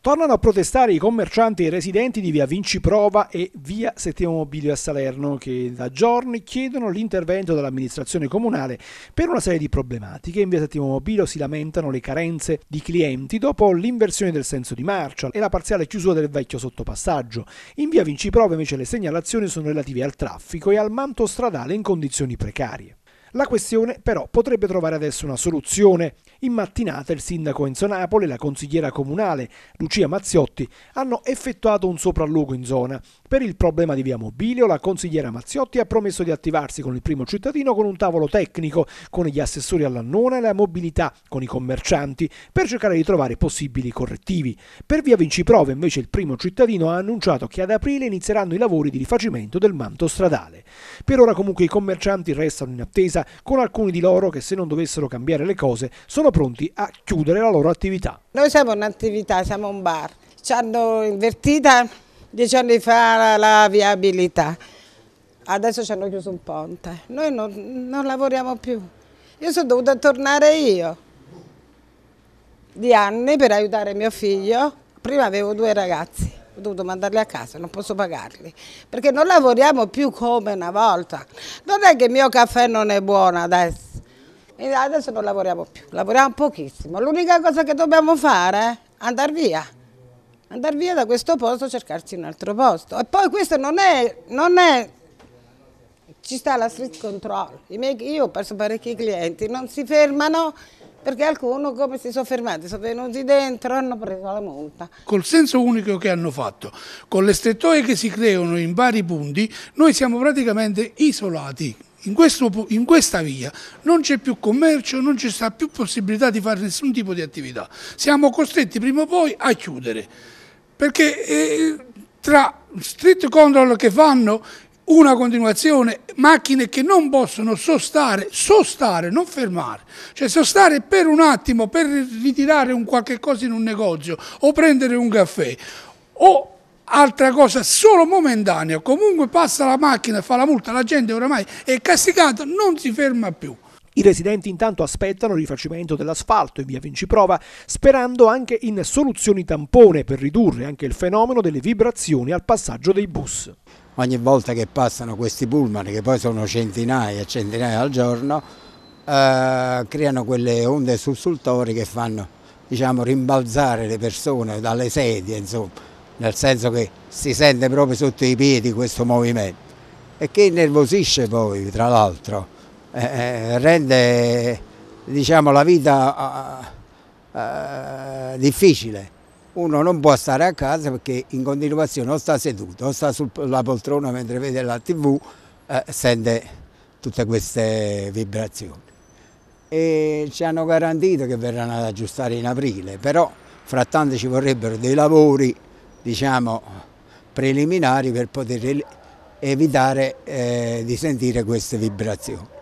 Tornano a protestare i commercianti e i residenti di via Vinciprova e via Settimo Mobilio a Salerno che da giorni chiedono l'intervento dell'amministrazione comunale per una serie di problematiche. In via Settimo Mobilio si lamentano le carenze di clienti dopo l'inversione del senso di marcia e la parziale chiusura del vecchio sottopassaggio. In via Vinciprova invece le segnalazioni sono relative al traffico e al manto stradale in condizioni precarie. La questione però potrebbe trovare adesso una soluzione. In mattinata il sindaco Enzo Napoli e la consigliera comunale Lucia Mazziotti hanno effettuato un sopralluogo in zona. Per il problema di via Mobilio la consigliera Mazziotti ha promesso di attivarsi con il primo cittadino con un tavolo tecnico, con gli assessori all'annona e la mobilità, con i commercianti, per cercare di trovare possibili correttivi. Per via Vinciprove invece il primo cittadino ha annunciato che ad aprile inizieranno i lavori di rifacimento del manto stradale. Per ora comunque i commercianti restano in attesa vita con alcuni di loro che se non dovessero cambiare le cose sono pronti a chiudere la loro attività. Noi siamo un'attività, siamo un bar, ci hanno invertita dieci anni fa la viabilità, adesso ci hanno chiuso un ponte, noi non, non lavoriamo più, io sono dovuta tornare io di anni per aiutare mio figlio, prima avevo due ragazzi ho dovuto mandarli a casa, non posso pagarli, perché non lavoriamo più come una volta. Non è che il mio caffè non è buono adesso, e adesso non lavoriamo più, lavoriamo pochissimo. L'unica cosa che dobbiamo fare è andare via, andare via da questo posto, cercarsi un altro posto. E poi questo non è, non è ci sta la street control. Io ho perso parecchi clienti, non si fermano perché alcuni come si sono fermati, sono venuti dentro e hanno preso la multa. Col senso unico che hanno fatto, con le strettoie che si creano in vari punti, noi siamo praticamente isolati. In, questo, in questa via non c'è più commercio, non ci sta più possibilità di fare nessun tipo di attività. Siamo costretti prima o poi a chiudere, perché eh, tra street control che fanno una continuazione, macchine che non possono sostare, sostare, non fermare, cioè sostare per un attimo, per ritirare un qualche cosa in un negozio o prendere un caffè o altra cosa solo momentanea, comunque passa la macchina, fa la multa, la gente oramai è castigata, non si ferma più. I residenti intanto aspettano il rifacimento dell'asfalto in via Vinciprova, sperando anche in soluzioni tampone per ridurre anche il fenomeno delle vibrazioni al passaggio dei bus ogni volta che passano questi pullman, che poi sono centinaia e centinaia al giorno, eh, creano quelle onde sussultori che fanno diciamo, rimbalzare le persone dalle sedie, insomma, nel senso che si sente proprio sotto i piedi questo movimento e che innervosisce poi, tra l'altro, eh, eh rende diciamo, la vita eh, eh difficile uno non può stare a casa perché in continuazione o sta seduto o sta sulla poltrona mentre vede la tv, eh, sente tutte queste vibrazioni. E ci hanno garantito che verranno ad aggiustare in aprile, però frattanto ci vorrebbero dei lavori diciamo, preliminari per poter evitare eh, di sentire queste vibrazioni.